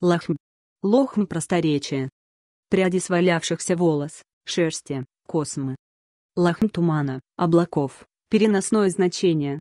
лохм. Лохм просторечия. Пряди свалявшихся волос, шерсти, космы. Лохм тумана, облаков, переносное значение,